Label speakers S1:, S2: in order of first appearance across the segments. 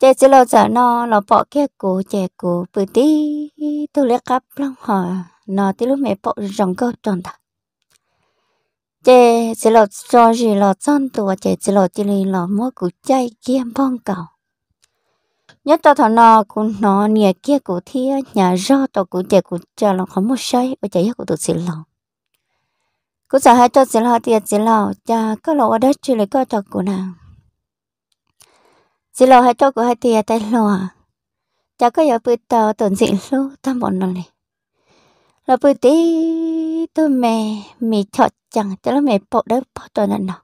S1: chế chỉ lo sợ nó nó bỏ kia cụ chè cụ bự tí tôi lấy cắp lòng họ nó tí lúc mẹ bỏ rồng câu tròn thật chế chỉ lo cho gì lo chăn tù chế chỉ lo chỉ lì lo mua cổ chạy kia bong cầu nhớ cho thằng nó cũng nó nhà kia cụ thia nhà rau tàu cụ chè cụ chờ lòng không mua say chạy chè của tụi xì lòng cũng sợ hai cho xì lo thì xì lo cha có lo ở đất chỉ lấy coi cho cụ nào chỉ lo hai chỗ của hai tia tay lo chả có giờ bữa tờ tuần gì số tam bọn nó này là bữa tí tôi mẹ mẹ chọt chẳng cho nó mẹ bộ đấy bỏ tôi nè nó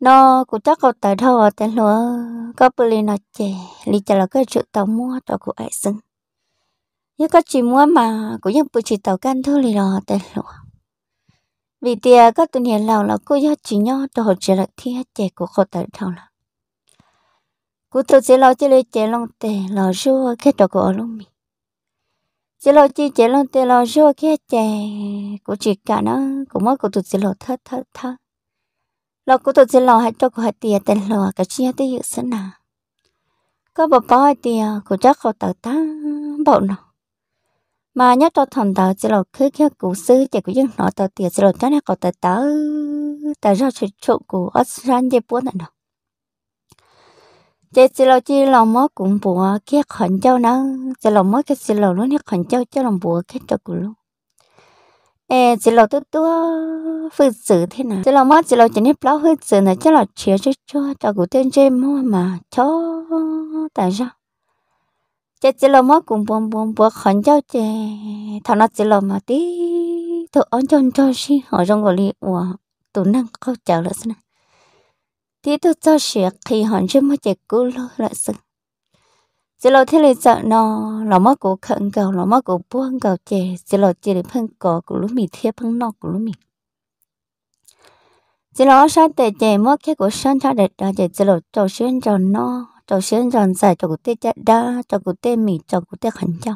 S1: nó cũng chắc cậu tới đâu tới lúa có bữa lì nó chè lý chả là cái chuyện tàu mua tàu của ai sinh, nhưng có chỉ mua mà cũng như bữa chỉ tàu can thôi lì nó tới lúa vì tia các tuần hiện lâu là cô giáo chỉ nhau tàu chỉ là thi hết chè của cậu tới đâu là cô tôi sẽ lo chỉ lấy chế lòng tề lo rùa khi đó của luôn mi chỉ lo chỉ chế lòng tề lo rùa khi chế cú chỉ cả nó cũng mất cô tôi sẽ lo thất thất thất lo cô tôi sẽ lo hết cho cú hết tiền tiền lo cái chi hết tiền sẵn nào có bà bó hết tiền cô chắc không tự ta bảo nó mà nhất cho thằng tao chỉ lo cứ khi cú sư chỉ cú dân nó tao tiền chỉ lo cho nó cậu tao tao tớ ra chuyện chỗ của ở sáng dây buôn này nào chị chị lâu chi lo mó cũng bùa kia khẩn châu nó chị lo mó cái chị lo luôn hết khẩn châu cho lòng bùa cái cho cụ luôn ê chị lâu tôi tôi phơi sự thế nào chị lo mó chị lo chỉ nếp lo phơi sự này cho lo chia cho cho cho cụ tên chơi mua mà cho tại sao chị chị lo mó cũng buồn buồn bùa khẩn châu chị thằng nó chị lo mà tí thôi ôn cho cho xí họ trong gọi li ủa tụi năng câu chào lại xin thì tôi cho sẽ khi hòn chứ mới chạy cú lô lại sưng chỉ lo thế là sợ nó nó mất cổ khẩn cầu nó mất cổ buông cầu chè chỉ lo chỉ để phân cổ của lúc mì thiết phân nọ của lúc mì chỉ lo sáng tệ chè mất cái của sáng cho đẹp đó chè chỉ lo cho xuyên cho nó cho xuyên cho dài cho của tê chả đa cho của tê mì cho của tê khẩn cho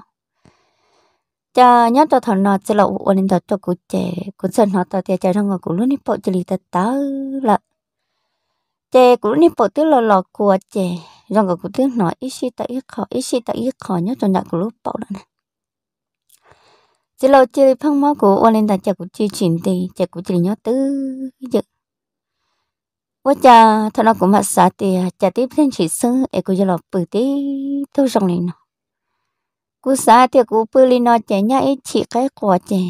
S1: cha nhớ cho thằng nó chỉ lo uốn lên cho cho của chè của dân nó tao tê chả trong ngõ của lúc này bộ chỉ lì tao là chè cũng nên bỏ tức lò lò của chè rằng cái tiếng nói ít xí tại ít khó ít xí tại ít khó nhớ cho đại của lúc bỏ đó này chỉ lo chơi phăng máu của ôn lên tại chè của chơi chuyện thì chè của chơi nhớ tứ giờ quá cha thằng nó cũng mặt xả thì chả tiếp thêm chỉ sơ ấy của giờ lọ bự tí thôi rồng này nó cú xả thì cú bự lên nó chè nhá ấy chỉ cái quả chè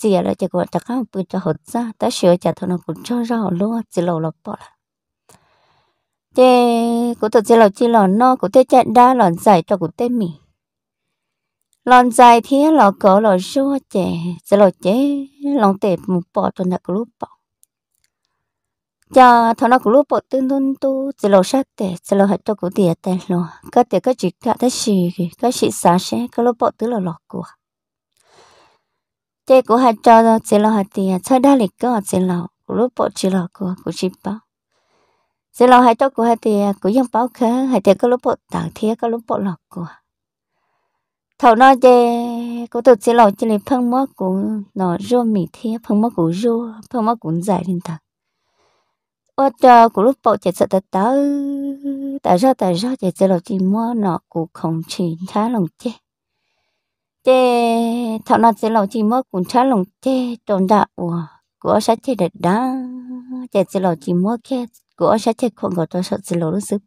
S1: chỉ là chè của chắc không bự cho hột ra ta sửa chả thằng nó cũng cho ra luôn chỉ lo lọ bỏ là chế cụ thật chế là chế là nó cụ thế chạy đa lòn dài cho cụ thế mì lòn dài thế là cỡ là rô chè chế là chế lòng tệp một bỏ cho nó lúc bỏ cha thằng nó lúc bỏ tương tương tu chế là sát tệ chế là hết cho cụ tiền tệ lo cái tiền cái chỉ cả cái gì cái gì xả sẽ cái lúc bỏ tứ là lọt của chế của hai cho chế là hai tiền chơi đa lịch có sẽ là lúc bỏ chế là của của chỉ bảo sẽ lo hai tốt của hai thì à, của dân báo khá hai thì có lúc bộ tảng thế có lúc bộ lọc của thầu nói chê có tụt sẽ lo chê lấy phân mỡ của nó rô mì thế phân mỡ của rô phân mỡ của giải lên thẳng ở cho của lúc bộ chê sợ tớ tớ tại sao tại sao chê sẽ lo chê mỡ nó của không chỉ khá lòng chê chê thảo nó sẽ lo chỉ mỡ của khá lòng chê tồn đạo của của sách chê đất đá chê sẽ lo chỉ mỡ khét của sẽ thiết không có tôi sợ chỉ lỗ lúc giúp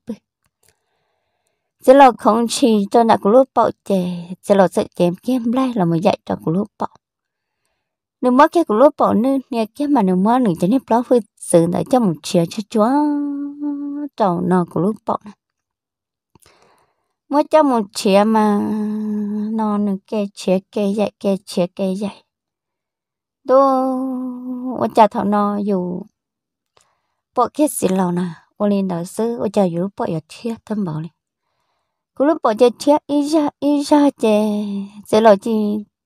S1: chỉ lỗ không chỉ cho đã có lúc bảo chè chỉ lỗ sẽ kém kém lại là một dạy cho của lúc bảo nếu mất cái của lúc bảo nữa nghe cái mà nếu mất nữa cho nên bảo phải xử lại cho một chia cho chúa trầu nó của lúc bảo này mỗi cho một chia mà nó nữa kê chia kê dạy kê chia kê dạy đô cha thọ nó dù bỏ kia xì lâu nè ô lên đó sư ô chào yếu bỏ yếu chia tâm bảo đi cứ lúc bỏ chia chia ý ra ý ra chè xì lâu chi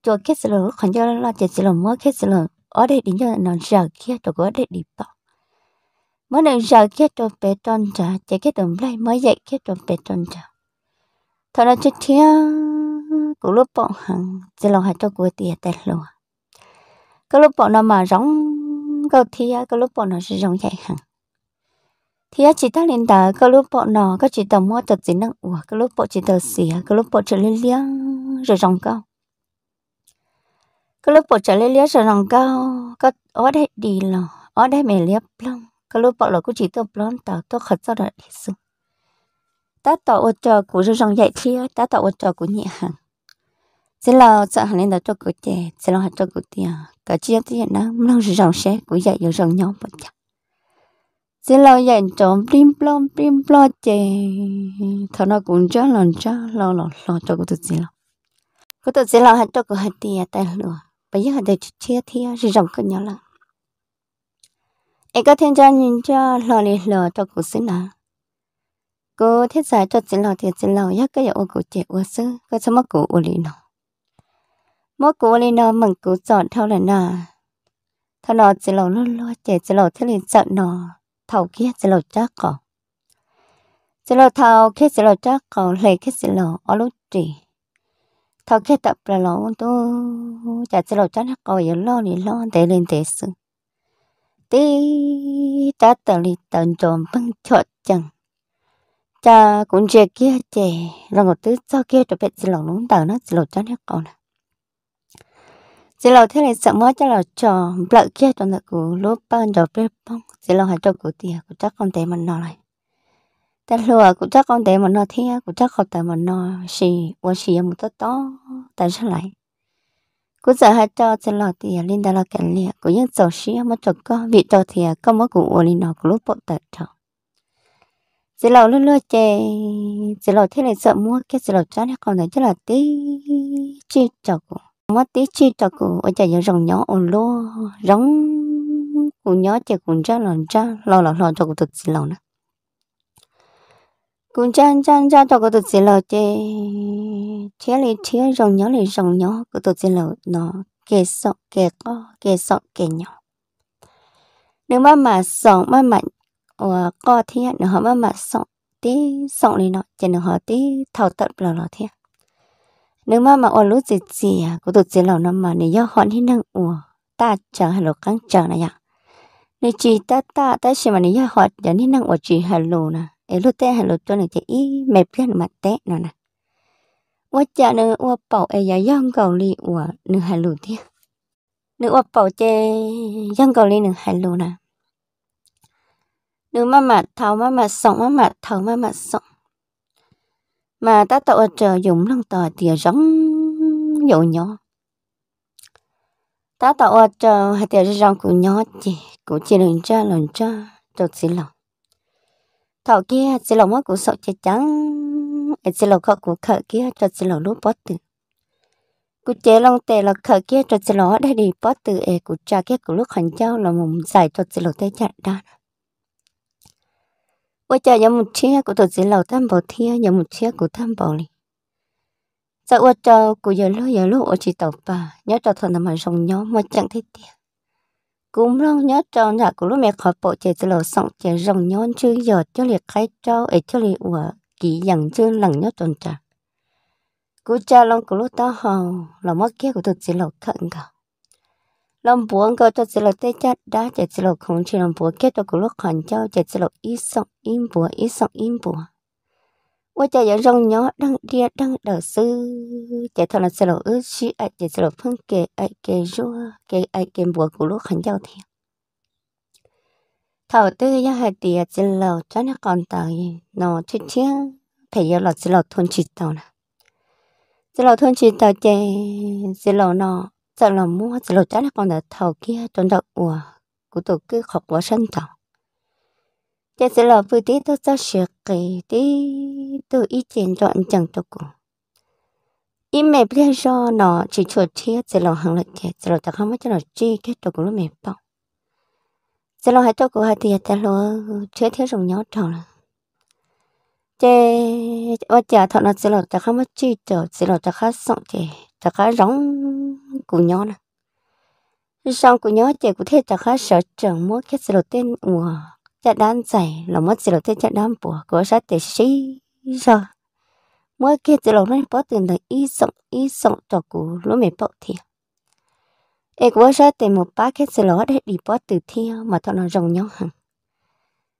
S1: cho kia xì lâu còn cho lo chè xì lâu mua kia xì lâu ở đây đến cho nó rào kia cho có đây đi bỏ mới nên rào kia cho bé tròn trả chè kia tầm lại mới dậy kia cho bé tròn trả thôi nó chết chia cứ lúc bỏ hàng xì lâu hãy cho cô tiền tẹt luôn cứ lúc bỏ nó mà rong cầu thì cái lúc bỏ nó sẽ rong chạy hàng thì chỉ ta lên đó cái lúc bộ nó các chỉ tầm mua thật gì năng ủa cái lúc bộ chỉ tờ xỉa cái lúc bộ trở lên liếc rồi rồng cao cái lúc bộ trở lên liếc rồi rồng cao các ó đây đi lò ó đây mẹ liếc plong cái lúc bộ lò cũng chỉ tờ plong tao tôi khẩn sau đó đi xuống ta tạo ô trò của rồi rồng dạy thiê ta tạo ô trò của nhẹ hàng chỉ là sợ hàng lên đó cho cụ trẻ chỉ là hàng cho cụ tiền cả chuyện thì hiện đang mong rồi rồng sẽ cũng dạy rồi rồng nhau một chặt xin lo dành trộm plim plom plim plo chè thằng nó cũng cho lần cho lo lo lo cho cô tụi xin lo cô tụi xin lo hết cho cô hết tiền tay lừa bây giờ hết để chia thia rồi rộng cái nhỏ lắm. em có thêm cho nhìn cho lo lì lo cho cô xin nào cô thiết giải cho xin lo thì xin lo nhất cái dấu cô chè ô sư cái sao mắc cô ô lì nó mắc cô ô nó mừng cô chọn theo là nào thằng nó chỉ lo lo lo chè chỉ lo thế liền chọn nó thầu kia sẽ lột chắc cỏ sẽ lột thầu kia sẽ lột chắc cỏ lệ kia sẽ lột ở lúc trì thầu kia tập là lỗ tu chả sẽ lột chắc cỏ giờ lo thì lo để lên để xuống tí ta tờ lì tận trộm băng chọt chẳng cha cũng chơi kia chè là một thứ sau kia cho biết sẽ lột lúng tờ nó sẽ lột chắc hết cỏ này giờ là thế này sợ mới cho là trò lợ kia cho nó cũ lúa bên đầu bê bông giờ là hai cho cũ tiền của chắc không thể mà nó này ta lừa của chắc không thể mà nó thế của chắc không thể mà nó xì qua xì một tó to tại sao lại cú giờ hai cho giờ là tiền lên đó là cái liệt của những trò xí mà trò có vị trò thì có mất cũ lên nó của lúa bộ tật trò giờ là lưa lưa chè giờ là thế này sợ mua cái giờ là chán hay còn này chỉ là tí chi trò cũng mất tí chi cho cụ ở chả giờ rồng nhỏ ở lô rống cụ nhỏ chả cụ cha lò cha lo lo lo cho cụ thực gì lò nữa cụ cha cha cha cho cụ thực gì lò chê thế lì thế rồng nhỏ lì rồng nhỏ cụ thực gì lò nó kề sọ kề to kề sọ kề nhỏ nếu mà mà sọ mà mà và co thế nữa họ mà mà sọ tí sọ này nó chả nữa họ tí thầu tận lo lo thế นึกมามาอ่อนรู้จิตเจียกูตุดเจียเหล่านั้นมาในยอ่อหอนที่นั่งอัวตาจังฮัลโหลกังจังนะยะในจีตาตาตาชิมันย่อหอนอย่างนี่นั่งอัวจีฮัลโหลนะเอลูเต้ฮัลโหลตัวหนึ่งจะอีไม่เพื่อนมาเตะนั่นนะว่าจะเนื้ออัวเป่าเอยย่องเกาหลีอัวหนึ่งฮัลโหลเที่ยนื้อวัวเป่าเจย่างเกาหลีหนึ่งฮัลโหลนะนึกมามาเท้ามามาสองมามาเท้ามามาสอง mà ta tạo trở dùng lăng tờ thì rong dụ nhỏ ta tạo trở hay thì rong của nhỏ chỉ của chỉ lần cha lần cha cho xí lòng thảo kia xí lòng mất của sợ chết trắng xí lòng khóc của khờ kia cho xí lòng lúc bớt từ cụ chế lòng tệ là khờ kia cho xí lòng đã đi bớt từ e của cha kia của lúc hành trao là mùng giải cho xí lòng tay chặt đan bây giờ nhà một chiếc của tổ chức lầu tam bảo thiên nhà một chiếc của tam bảo này Sau ô cho của giờ lúc giờ lúc ở chỉ tàu bà nhớ cho thằng nằm rồng nhó mà chẳng thấy tiền cũng lâu nhớ cho nhà của lúc mẹ khỏi bộ chạy từ lầu sọng chạy rồng nhón chứ giờ cho liệt khai cho ấy cho liệt của kỹ dặn chưa lần nhớ tròn trà cú cha long của lúc ta hầu là mất kia của thực chỉ lầu khẩn cả lòng buồn cơ cho chỉ là tê chát đã chỉ chỉ là không chỉ lòng buồn kết cho của lúc hẳn cho chỉ chỉ là ít sống im buồn ít sống im buồn ôi trời giờ rong nhỏ đăng đia đăng đỡ sư chỉ thôi là chỉ là ước chỉ ai chỉ chỉ là phân kề ai kề rua kề ai kề buồn của lúc hẳn châu thì thầu tư ya hai tia chỉ là cho nó còn tàu nó chết chết thì giờ là chỉ là thôn chỉ tàu nè chỉ là thôn chỉ tàu chè chỉ là nó giờ là mua giờ là trái con đã thầu kia trong đầu ủa của tổ cứ học quá sinh tộc thế sẽ là vừa tí tôi cho sửa cái tí tôi ý kiến anh chẳng tôi cũng ý mẹ biết giờ nó chỉ cho chia sẽ là hàng lại kia sẽ là tao không biết là chi cái tôi cũng là mẹ bọc sẽ là hai tôi cũng hai tiền ta lo chế thiếu dùng nhau tròn là thế ở chợ thọ nó sẽ là tao không biết chi chờ sẽ là tao khác sống thế chả khá rong của nhỏ nè xong của nhỏ chị cũng thế chả khá sợ chẳng mỗi cái sự đầu tiên của chả đan dày là mỗi sự đầu tiên chả đan bùa có sát để xí sao mỗi cái sự đầu tiên bỏ tiền là ý rộng ý rộng cho cụ lúc mình bỏ thiệt ê của sát để một bát cái sự lỗ để đi bỏ từ thiệt mà thằng nó rồng nhau hẳn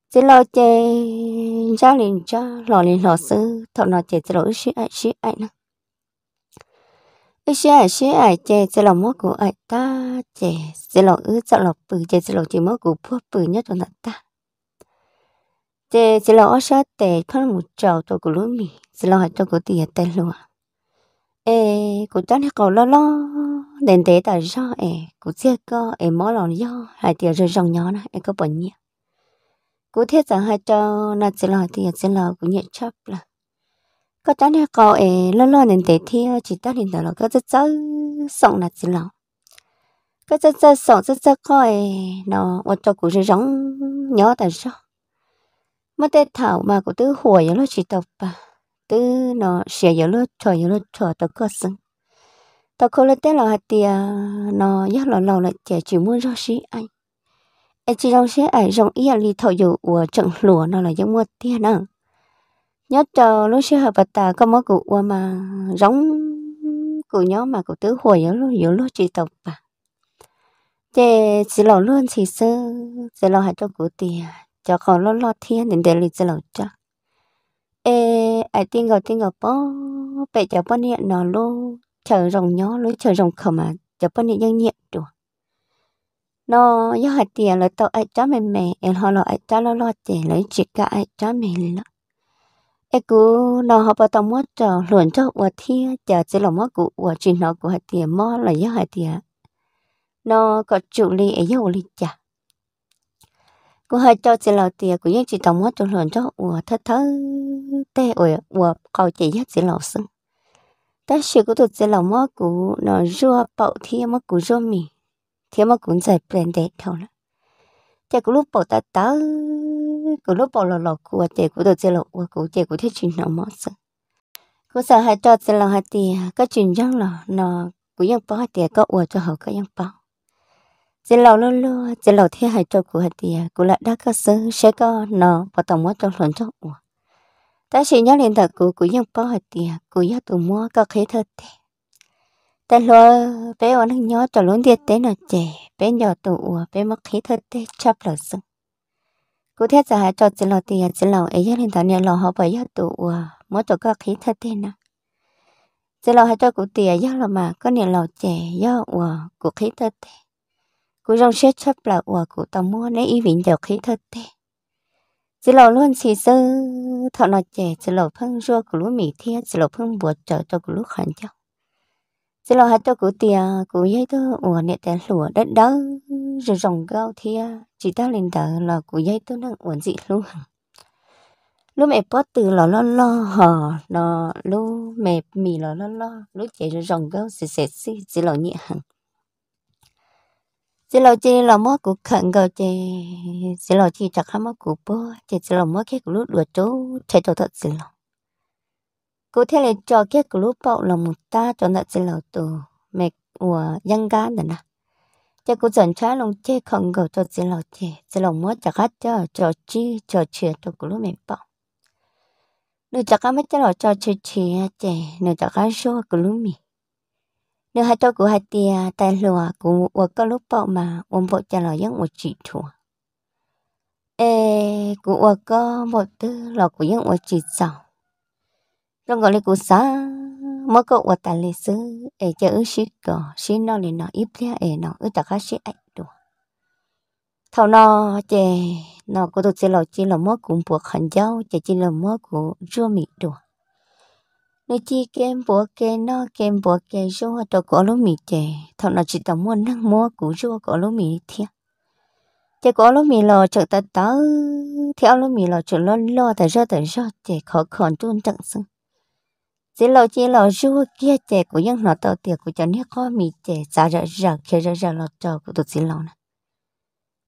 S1: chỉ lo chơi ra liền cho lò liền lò sư thằng nó chơi chỉ lỗi xí ai xí ai nữa cái xe à xe à chè xe là mất của ai ta chè xe là ứ sẽ là bự chè xe là chỉ mất của bút bự nhất trong ta chè xe là ở sát tè phân một chậu tôi của lúa mì xe là hạt tôi của tiền tè luôn ê của ta này cầu lo lo đèn tế tại do ê của xe co ê mỏ lòng do hai tiền rơi rong nhỏ này ê có bao nhiêu của thiết rằng hai cho là xe là tiền xe là của nhận chấp là có trái này có ế lo lo nên để theo chỉ ta nên đó có rất rất sống là chỉ lòng có rất rất sống rất rất có ế nó một cho cũng sẽ giống nhỏ tại sao mà để thảo mà cũng tự hồi lo chỉ tập à tự nó sẽ giờ lo chờ giờ lo chờ tập có sưng tập có lo tết là tiền nó nhắc lo lâu là trẻ chỉ muốn rõ sĩ anh em chỉ trong sẽ ấy rộng ý là đi thảo dụ của trận lúa nó là giống một tiền nữa nhớ chờ lúc xưa hợp tà có mỗi cụ qua mà giống cụ nhớ mà cụ tứ hồi nhớ lúc nhớ lúc chị tộc bà thế chỉ lầu luôn chỉ sơ chỉ lầu hai cho cụ tiền cho khó lo lo thiên đến đây lì chỉ lầu cho ê ai tin gọi tin gọi bó bé cho bó niệm nó luôn chờ rồng nhó lúc chờ rồng khờ mà cho bó niệm nhân niệm được nó nhớ hạt tiền là tao ai cho mẹ mẹ em họ lo ai cho lo lo tiền lấy chỉ cả ai cho mẹ lắm ai cú nó học bà tao mất trò luận cho quả thiên chả chỉ là mất cú quả chuyện nó của hai tiền mò là do hai tiền nó có chủ lý ấy do lý chả cú hai cho chỉ là tiền của những chỉ tập mất trò luận cho quả thất thớ tê ổi quả cầu chỉ giác chỉ là sưng ta chỉ cú tụt chỉ là mất cú nó rua bảo thiên mất cú rua mì thiên mất cú giải bền đẹp thôi là chả cú lúc bảo ta tới 古鲁波罗罗古啊，这古都这罗我古这古天群老么子，古啥还照这老还地，个群长了那古样包地个我做好个样包，这老了了这老天还照古还地，古来那个生谁个那不懂么做乱做我，但是伢领导古古样包还地，古样都么个黑特地。ta lo bé ở nó nhớ cho luôn đi té nó chè bé nhỏ tụ bé mắc khí thật té chắp lợn sưng cú thế giờ cho chỉ lò tiền chỉ lò ấy lên thằng này, lò họ phải giờ tụ mỗi chỗ có khí thật thế nào, chỉ lò hai cho cú tiền giờ là mà có nhà lò trẻ giờ ủa cú khí thật thế cú trong xét chấp là ờ, ủa cú tao mua lấy ý vĩnh giờ khí thật thế chỉ lò luôn xì sư thọ nó trẻ chỉ lò phân rua cú lúa mì thiệt chỉ lò phân bùa trở cho cú lúa khẩn chắc xin lỗi hai tôi cứ tiền cứ ấy tôi ủa nè tiền lúa đất đó rồi rồng cao thì chỉ ta lên tờ là cứ ấy tôi đang uẩn dị luôn lúc mẹ bớt từ lo lo lo hờ nó lúc mẹ mì lo lo lo lúc chạy rồi rồng cao xì xì xì xì lo nhẹ hằng xì lo chơi lo mất của khẩn gạo chơi xì lo chỉ chặt hai mất của bố chơi xì lo mất cái của lúc đùa chú chạy cho thật xì lo Cô thế là cho cái group bộ là một ta cho nó chỉ là tù mẹ của dân gà nữa nè. Chắc cô dần trái lòng chê không ngờ cho chỉ là chê, chỉ là mua chả khách cho cho chi cho chuyện cho group mẹ bộ. Nếu chả khách mấy chả là cho chê chê chê, nếu chả khách số group mẹ. Nếu hai cho cô hai tia tay lùa của một cái lúc bộ mà ông bộ chả là dân một chỉ thua. Ê, của một có một thứ là của dân một chỉ sầu trong gọi là cụ xã mỗi cậu ở ta lịch sử ở chợ ước sĩ cỏ sĩ nó liền nó ít lia ở nó ước ta khác sĩ ấy đồ thầu nó chè nó có tôi sẽ lo chỉ là mỗi cũng buộc hành giáo chè chỉ là mỗi cũng rửa mì đồ nếu chỉ kem buộc kem nó kem buộc kem rửa đồ có lúa mì chè thầu nó chỉ tao muốn nâng mua cũng rửa có lúa mì thiệt chè có lúa mì lò chợ ta tớ theo lúa mì lò chợ lo lo tại rơ tại rơ chè khó khăn tuôn chẳng sưng chỉ lâu chỉ lâu rú kia chè của những nó tàu tiệc của cho nước kho mì chè xả rỡ rỡ kia rỡ rỡ lọt trâu của tụi chỉ lâu nè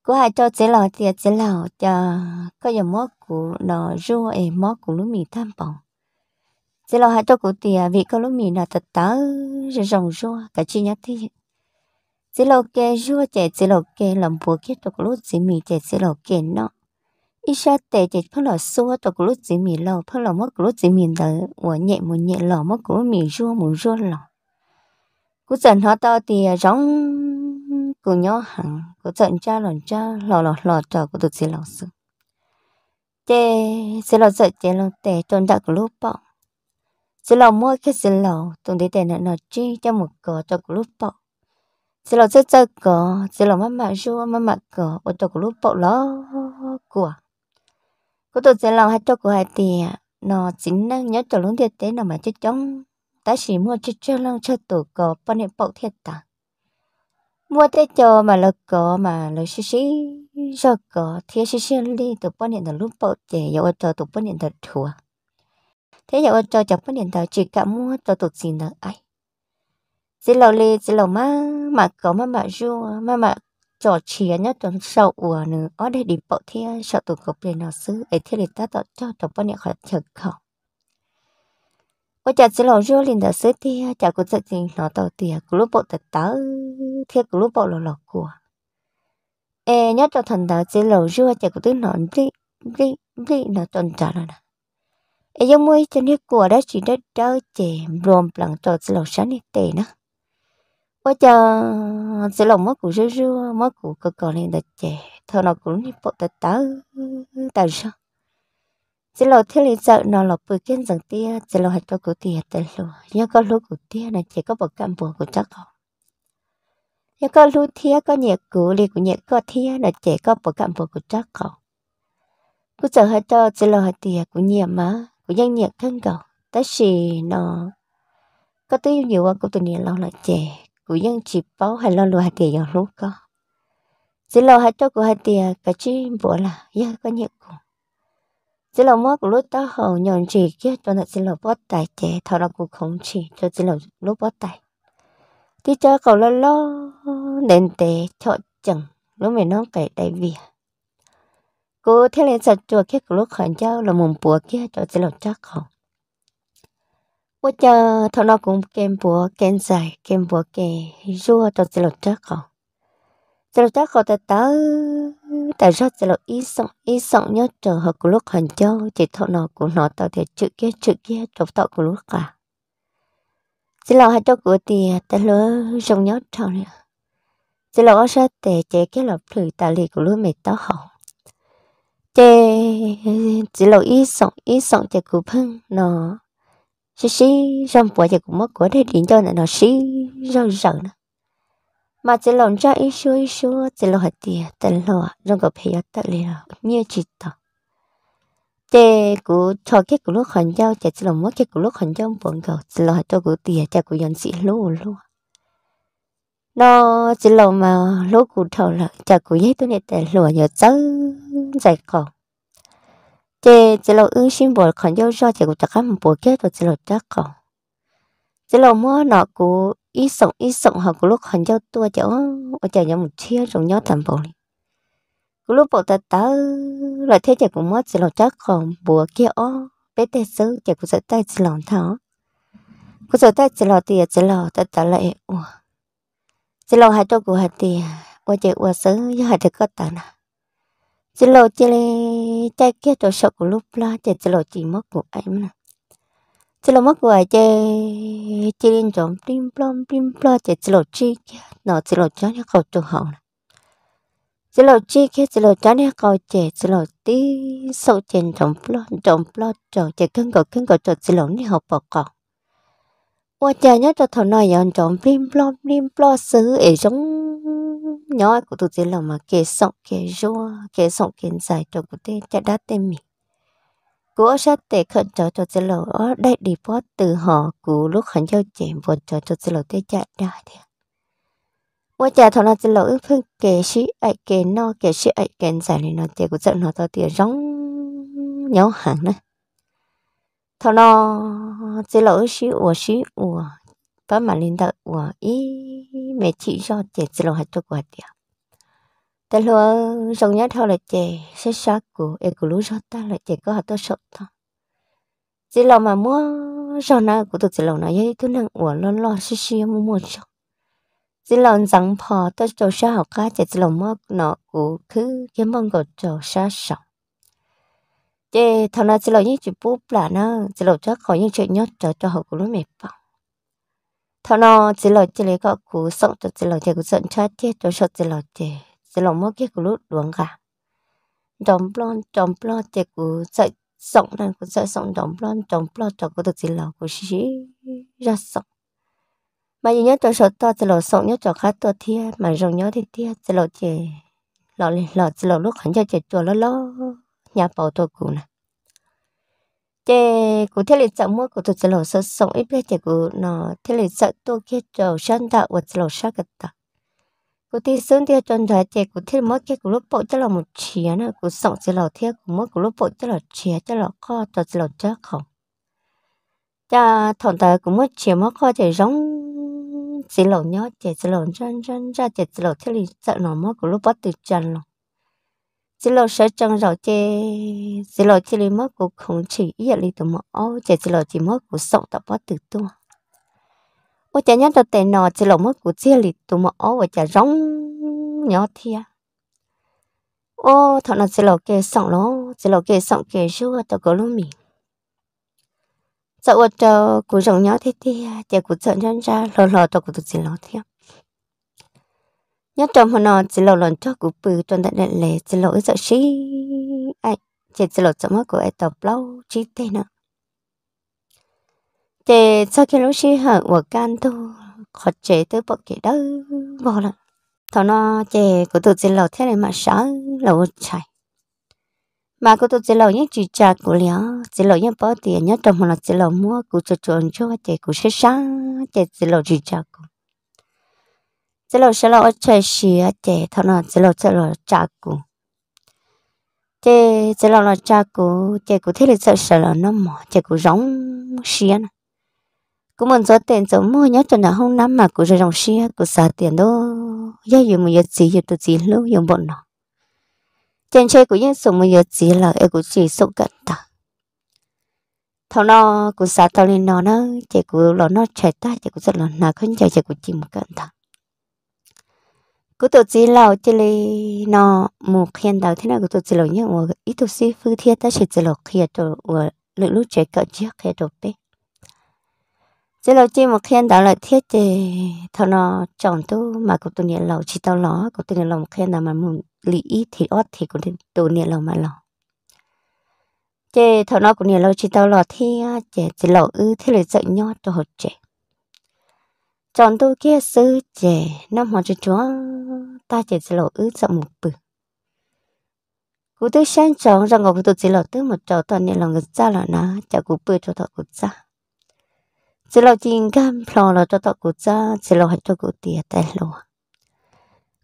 S1: có hai trâu chỉ lâu tiệc chỉ lâu cho có giờ mốt của nó rú ấy mốt của lúa mì tham bồng chỉ lâu hai trâu của tiệc vì có lúa mì là thật tớ rỡ rồng rú cả chi nhát thế chỉ lâu kia rú chè chỉ lâu kia làm bùa kia tụi lúc chỉ mì chè chỉ lâu kia nó isha tệ tệ phơ lọ xu ở tổ cú lúc chỉ mì lọ phơ lọ mất cú lúc mì đờ ở nhẹ một nhẹ lọ mất cú mì rua một rua lọ cú dần họ tao thì rong cú nhỏ hẳn cú dần cha lọ cha lọ lọ lọ chờ cú tụt chỉ lọ xu tệ chỉ lọ dần chỉ lọ tệ tồn tại cú lúc bọ chỉ lọ mua cái chỉ lọ tồn tại tệ nợ nọ cho một cờ cho cú lúc bọ chỉ lọ chơi chơi cờ chỉ lọ mắt mặt rua mắt mặt ở tổ cú lúc bọ của cô tôi sẽ làm hai cho cô hai tiền à, nó chính năng nhớ cho luôn thiệt tế nào mà chứ chóng, ta chỉ mua chứ chưa lâu cho tụ có bao nhiêu bộ thiệt ta mua thế cho mà là có mà là xí xí cho có thì xí xí đi tụ bao nhiêu lúc bộ trẻ giờ cho tụ bao nhiêu là chùa thế giờ cho chọc bao nhiêu là chỉ cả mua cho tụ gì nữa ai chỉ lâu lì chỉ lâu má mà có má mà ru má mà cho chia nhá trong sầu ủa nữa ở đây đi bộ thì sợ tụi cục để nó xứ ấy thì để ta tạo cho tập bao nhiêu khỏi chật khẩu có chả chỉ lo rửa lên đã xứ thì chả có sợ gì nó tàu tiền cứ lúc bộ tật tớ thì cứ lúc bộ lò lò của ê nhá cho thần tớ chỉ lo rửa chả có tiếng nó đi đi đi nó tuần trả rồi nè ê giống mới chân nước của đã chỉ đã đỡ chèm rôm lặng cho chỉ lo sáng đi tệ nữa bố cho sẽ lòng mất của rứa mất của cơ cờ lên đặt trẻ thợ nó cũng đi bộ tật tớ tại sao sẽ lòng thế liền sợ nó là bự kiến rằng tia sẽ lòng hạt cho cụ tia tại lúa nhưng có lúa cụ tia là chỉ có bậc cam bùa của chắc không nhưng có lúa thía có nhẹ cụ liền của có thía là chỉ có bậc cam bùa của chắc không cụ sợ hết cho sẽ lòng hạt tia của nhẹ má của nhân nhẹ thân cầu tới xì nó có tiêu nhiều qua của tụi này lâu là trẻ cú dân chỉ bảo hay lo lùa hay tiền dòng lúc có chỉ lo hay cho của hay tiền cả chi bộ là ya có nhiệt cổ, chỉ lo mất của lúc tao hầu nhon chỉ kia cho nên chỉ lo bớt tài trẻ thọ là cú không chỉ cho chỉ lo lúc bớt tài thì cho cậu lo lo nên tệ cho chừng lúc mình nói cái đại việt cô thế lên sạch chùa kia của lúc khẩn cháu là mồm bùa kia cho chỉ lo chắc không 我家他那公干部干在干部干，弱到这了这个，这了这个的到，但是这了一送一送呢，这和古鲁很久，这他那古那到的直接直接找到古鲁卡，这了还找古的，但了用呢长了，这了我说的这个了普达里古鲁没到好。这只了一送一送这股喷呢。xí xí rong bỏ giờ cũng mất của thế điện cho nó xí rong rợn mà chỉ lòng cho ít số ít số chỉ lo hạt tiền chỉ lo rong có phải tất liền như chỉ tao thế cú cho cái cú lúc hành giao chỉ chỉ lòng mất cái cú lúc hành giao bọn cậu chỉ lo hạt cho cú tiền cho cú nhận sĩ luôn luôn nó chỉ lòng mà lúc cú thầu là chỉ cú giấy tôi này để lùa nhớ cháu giải khổ chế chế lo ứng sinh bộ còn yêu do chế của tất cả một bộ kia chế lo chắc còn chế lo mua nọ của ít sống ít sống họ của lúc còn yêu tua chế ở chế nhau một chia rồi nhau thành bộ lúc bộ ta ta là thế chế cũng mua chế lo chắc còn bộ kia ó bé tê sứ chế của sẽ tay chế lo thảo của sẽ tay chế lo thì chế lo ta ta lại chế lo hai chỗ của hai tiền qua chế qua sứ với hai thứ có tận à chỉ lộ chỉ chạy kia tổ sọ của lúc la chỉ chỉ lộ chỉ mất của em mà, chỉ lộ mất của ai chỉ chỉ lên trộm plim plom plim plo chỉ chỉ lộ chi kia nó chỉ lộ cho nhà cầu chỗ hậu nè chỉ lộ chi kia chỉ lộ cho nhà cầu chỉ chỉ lộ tí sâu trên trộm plo trộm plo trộm chỉ cưng cầu cưng cầu trộm chỉ lộ nhà học bỏ cọc qua trời nhớ cho thằng nói yon trộm plim plom plim xứ ấy giống nhỏ cụ tụt thế là mà kể sống kể rùa kể sống kể dài cho cụ tê chả đá tên mì cụ sát tệ khẩn cho cho thế là ở đây đi bó từ họ cụ lúc khẩn cho chèm vượt cho cho thế là tê chả đá thế mua chả thằng nó thế là ước phương kể sĩ ấy kể no kể sĩ ấy kể dài này nó tê cụ giận nó tao tỉa rong nhau hàng nữa thằng nó thế là ước sĩ ủa sĩ ủa mà linh đạo 밤만 린다 와이 매치 cho là 질로 할줄 같아요. của em 털을 제 cho ta là 제 có hạt 줬다. 질로 mà mua cho na của tôi 질로 na 얘 돈은 원론 lo 시시 뭐 뭐죠. 질로 장파 phò tôi cho sa học cá 제 질로 뭐 너고 그 개만 거죠 사사. 제 thằng nào 질로 như chỉ bút là nó 질로 chắc khỏi những chuyện nhất cho cho học của nó mệt bằng thằng nó chỉ là chỉ lấy cái cú sống cho chỉ là chỉ cú sống cho chết cho sợ chỉ là chỉ chỉ là mất cái cú lút đuống cả trồng plon trồng plon chỉ cú sợ sống này cú sợ sống trồng plon trồng plon cho cú được chỉ là cú xí ra sống mà gì nhớ cho sợ to chỉ là sống nhớ cho khá to thia mà rồng nhớ thì thia chỉ là chỉ lọ lọ chỉ là lúc hắn cho chỉ chùa ló ló nhà bảo tôi cũ này chế cụ thế lịch sợ mua cụ tụt lẩu sợ sống ít biết chế cụ nó thế lịch sợ tôi kia trầu sơn đạo vật lẩu sắc cái ta cụ thì xuống theo chân trái chế cụ thế mỗi cái cụ lúc bộ cho là một chia nữa cụ sống chế lẩu theo cụ mỗi cụ lúc bộ cho là chia cho là kho cho chế lẩu chắc không cha thằng ta cũng mất chia mất kho chế giống chế lẩu nhớ chế chế lẩu chân chân ra chế chế lẩu thế lịch sợ nó mỗi cụ lúc bắt từ chân lòng chỉ lo sợ trong rồi chê chỉ lo chỉ lấy mất của không chỉ ý là tụi mỏ chỉ chỉ lo chỉ mất của sống tập bắt từ tua ô chả nhớ tập tiền nọ chỉ lo mất của chia lì tụi mỏ và chả rong nhỏ thia ô thằng nào chỉ lo kê sống nó chỉ lo kê sống kê xưa tao có lúc mình Sau ô chờ của rong nhỏ thế thia chả của sợ nhân ra lo lo tao của tụi chỉ lo thia nhất trong hôm nọ chỉ lộ lần cho cụ bự trong đại đại lệ chỉ lộ sợ xí ai chỉ chỉ lộ sợ mắt của ai tập lâu chỉ thế nữa chỉ sau khi lúc xí hở của can tu khó chế tới bậc kỳ đó bỏ là thọ nó chỉ của tụi chỉ lộ thế này mà sợ lộ chạy mà của tôi chỉ lộ những chuyện trà của liễu chỉ lộ những bó tiền nhất trong hôm nọ chỉ lộ mua của cho chuột cho chị của sẽ sáng chị chỉ lộ chuyện trà của chế lộ chế lộ ở chơi xì ở chế thọ nó chế lộ chế lộ cha cụ chế chế lộ là cha cụ chế cụ thế là sợ sợ là nó mỏ chế cụ rống xì nó cũng muốn số tiền số mua nhớ cho nó không nắm mà cụ rồi rồng xì cụ xả tiền đó giờ dùng một giật gì dùng tụt gì luôn, dùng bận nó trên chơi của những số một giật gì là em cũng chỉ số cận ta thầu nó cũng xả tao lên nó nó chỉ của nó nó chạy ta chỉ của rất là nó không chạy chỉ của chim cận ta cô tổ chức lầu chỉ là nó một khen đầu thế nào cô tổ chức lầu nhá mà ít tổ chức phương thiết ta chỉ tổ lầu kia tổ và lượng lúc chế cỡ chiếc kia tổ bé chỉ lầu chỉ một khen đầu là thiết chỉ thằng nó chọn tu mà cô tu niệm lầu chỉ tao ló cô tu niệm lầu một khen đầu mà muốn lý ít thì ót thì cũng tu niệm lầu mà lầu chế thằng nó cũng niệm lầu chỉ tao ló thì chế chỉ lầu ư thế là sợ nhót cho hột chế chọn tôi kia sư trẻ năm hoàn cho chúa ta chỉ sẽ lộ ứ rộng một bự cú tư sáng chọn rằng ngọc tôi chỉ lộ tư một chỗ toàn nên lòng người cha là nó chả cú bự cho thọ cú cha. chỉ lộ chìm cam phò là cho thọ cú cha chỉ lộ hãy cho cú tìa tay lùa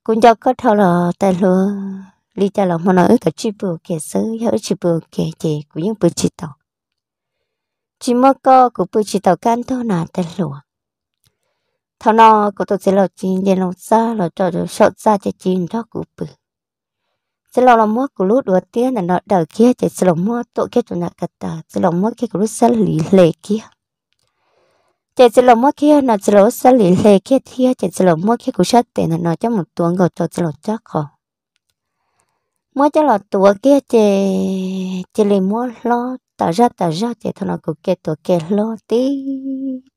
S1: cũng cho có thọ là tay lùa lý cha là mà nói cả chi bự kia sư hỡi chi bự kia chị cũng những bự chỉ tàu chỉ mơ co của bự chỉ tàu can thôi là tay lùa thằng nó có tổ chức lo chín đèn lồng xa lo cho được sợ ra cho chín đó cụ bự sẽ lo là mua của lúc đầu tiên là nó đầu kia chỉ sẽ là mua tổ kia chỗ nào cả ta sẽ là mua kia của lúc sẽ lì lệ kia chỉ sẽ là mua kia là sẽ là sẽ lì lệ kia thì chỉ sẽ là mua kia của sát tiền là nó cho một tuần gạo cho sẽ lo chắc không mua cho lo tuổi kia chỉ chỉ lấy mua lo tạo ra tạo ra chỉ thằng nó cũng kia tuổi kia lo tí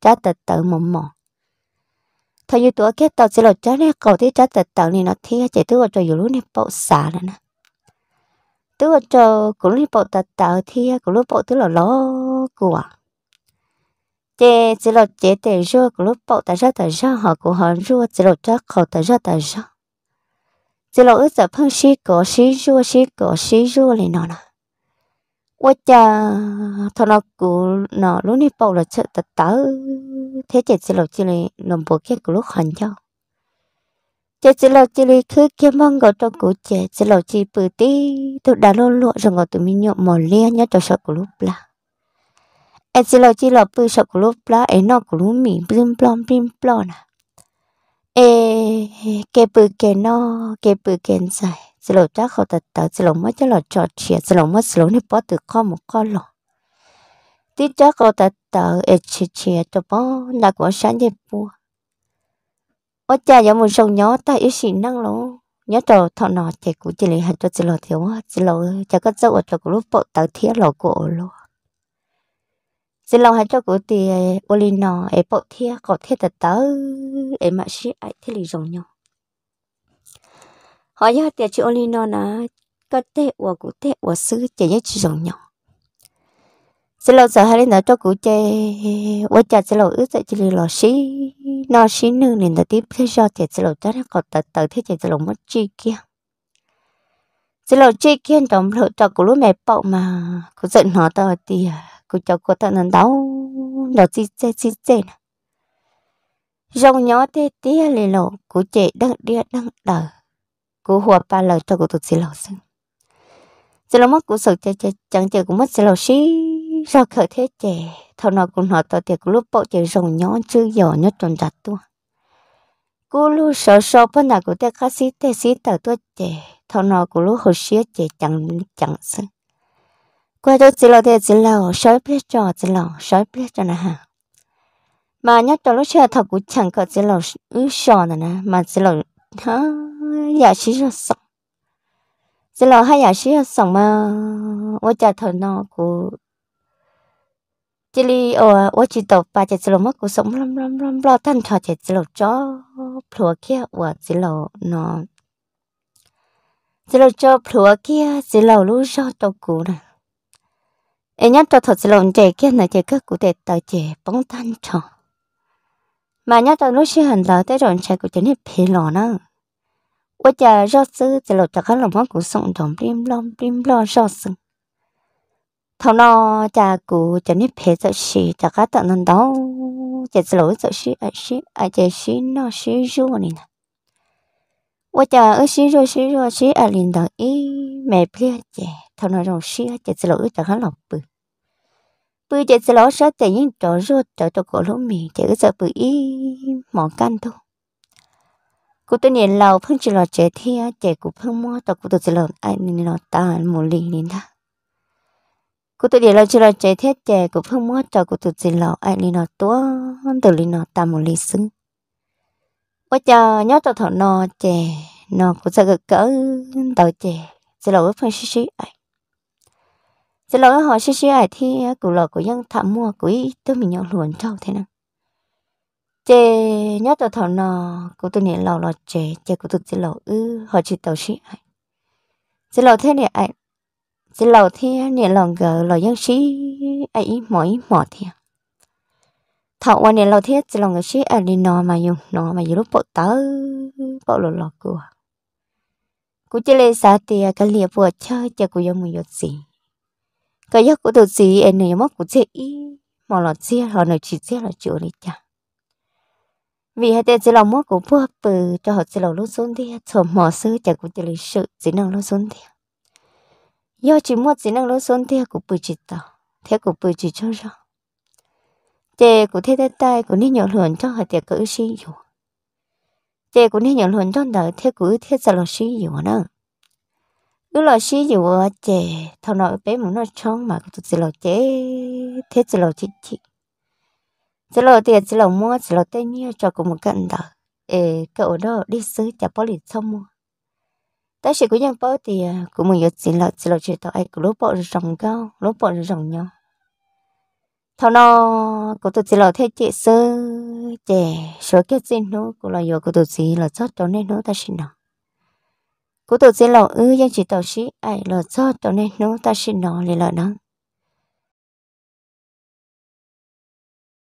S1: trả tờ tờ mồm mồm thôi như tuổi kết tàu sẽ lột chó nè cầu thế trái tật tàu này nó thế chỉ tôi ở cho dù lúc này bộ xả nữa nè tôi ở cho cũng lúc bộ tật tàu thế cũng lúc bộ tôi là ló của chế chỉ lột chế để cho cũng lúc bộ tại ra tại ra họ cũng họ rua chỉ lột chó khẩu tại ra tại ra chỉ lột ước giờ phân xí cổ xí rua xí cổ xí rua này nọ nè cha thằng nó nó cứ lúc này là tớ 我家他那个那路里包了吃的到，他这次老这里弄不给个路看着，这次老这里去给忙个照顾这次老这不的都打路路上个都没有毛脸呢，都少个路不啦。ai chỉ lo chỉ lo bự tí đã rồi nhộn lia nhớ sợ của lúc là ai nó của lúc mình blim blom blim blom à, ai cái bự cái nó cái bự cái dài sự là chắc họ ta ta chỉ là mới chỉ là trò chuyện chỉ là mới chỉ là nên bỏ từ kho một kho lọ tí chắc họ ta ta ở chỉ chỉ cho bỏ là của sáng đẹp bùa ở cha giống một sông nhỏ ta ít xịn năng lắm nhớ trò thọ nọ chạy cũng chỉ là hạt cho chỉ là thiếu chỉ là chỉ có dấu ở cho cũng lúc bộ tao thiết lọ của lỗ xin lòng hãy cho cụ thì ô linh nọ ấy bộ thiết có thiết tật tớ ấy mà xí ấy thì lì rồng nhau họ nhớ tiệt chú Oli nó là có thể và cụ thể và sư chỉ nhớ chú rồng nhỏ xin lỗi sợ hai đến đó cho cụ chê quá chả xin lỗi ước chỉ là xí nó xí nương nên là tiếp thế do thiệt xin lỗi chắc còn tật tật thế thiệt xin lỗi mất chi kia xin lỗi chi kia đồng lộ cho cụ lúc mẹ bậu mà cụ giận nó tao thì cụ cho cụ tao nằm đau đó chi chê chi chê nè rồng nhỏ thế tía lì lộ cụ chê đang đĩa đang đờ cô hòa ba lời cho cú tụt xí lầu xưng xí lầu mất cú sợ chơi chơi chẳng chơi cú mất xí lầu xí ra khởi thế trẻ thâu nào cú nói tao thiệt cú lúc bộ chơi rồng nhỏ chứ nhỏ nhớ tròn chặt tua cô lúc sợ sợ bên nào cú thấy khá xí thế xí tờ tua trẻ thâu nào cú lúc hồi xí trẻ chẳng chẳng xưng quay tôi xí lầu thế xí lầu sói biết cho xí lầu sói biết cho nè mà nhớ cho lúc chơi thầu cú chẳng có xí lầu ứ sò nè mà xí lầu hả Dạ, là dạ, là sống, sống sống giờ hai mà nó chỉ chỉ chỉ ba lo 雅西热上，这老还雅西热上嘛？我家头那个，这里哦，我知道把这只老么个什么啷啷啷啷，但他这只老叫破开我这老那，这老叫破开，这老路上都过了。ai nhắc cho thật sự lòng trẻ kia là trẻ các cụ để tại trẻ bóng tan cho, mà nhắc cho lúc xưa hình là tới rồi trẻ của trẻ hết phi lò nữa 我家肉丝在路头看龙猫古送同冰龙冰龙肉丝，头脑家古在你陪着洗，在看等人到，在子路着洗爱洗爱在洗那洗肉呢。我家 ở xí rồi xí rồi xí ở à liền đầu ý mẹ bia chè thằng nó rồng xí chè xí lỗi chẳng hắn lọc bự bự chè xí lỗi sao chè những trò rốt trò trò cổ mì chè cứ sợ bự ý mỏ can thôi cô tôi nhìn lâu phương chỉ là trẻ thi á trẻ phương mua tao cụ tôi chỉ là ai nên nó ta một lì nên đó cô tôi nhìn lâu chỉ là trẻ thi trẻ của phương mua tao cụ tôi chỉ là ai nên nó tua từ lì nó ta một lì xứng bây giờ nhớ tao thọ nó trẻ nó cũng sẽ cỡ tao trẻ chỉ là phương xí xí ai chỉ là họ xí xí ai thì cụ là của dân thảm mua của tôi mình nhậu luồn trâu thế nào chế nhớ tao thằng nọ ờ, cô tôi nhớ lò là chế chế cô tôi chỉ lò ư họ chỉ tàu sĩ ai chỉ lò thế này ai chỉ lò thế này lòng gờ lòng giang sĩ ai mỏi mỏi thế thằng quan này lò thế chỉ lòng người sĩ ai đi nọ mà dùng nọ mà dùng lúc bộ tớ bộ lò lọ cửa cô chỉ lấy sa tiền à, cái liệp vừa chơi chế cô dùng một giọt gì cái giấc của tôi gì em này mất của chị mà lò chết họ nói chỉ chết là chịu đi chả vì hai tên chỉ là mốt của phù hợp cho họ chỉ là lúc xuống thì thổ mỏ sư chả của chỉ lịch sự chỉ năng lúc xuống thì do chỉ mua chỉ năng lúc xuống thì của bùi chỉ tỏ thế của bùi chỉ cho rõ chè của thế tay tay của nên nhỏ lượn cho họ tiệc cử sĩ dù chè của nên nhỏ lượn cho đỡ thế của thế chỉ là sĩ dù nữa cứ là sĩ dù chè thằng nội bé muốn nó trông mà cũng chỉ là chè thế chỉ là chỉ chỉ chỉ lo tiền chỉ lo mua chỉ lo tiền nhiêu cho cùng một cận đó ê cậu đó đi xứ chả bỏ lì xong mua ta chỉ có nhân bỏ thì à, cũng mình chỉ là chỉ là chuyện tao ai cũng lúc bỏ rồng cao lúc bỏ rồng nhau thằng nó cô tôi chỉ là thấy chị sơ trẻ số cái gì nó cô là giờ cô tôi chỉ là cho cho nên nó ta xin nó cô tôi chỉ là ư dân chỉ tao sĩ ai là cho cho nên nó ta xin nó lại là nó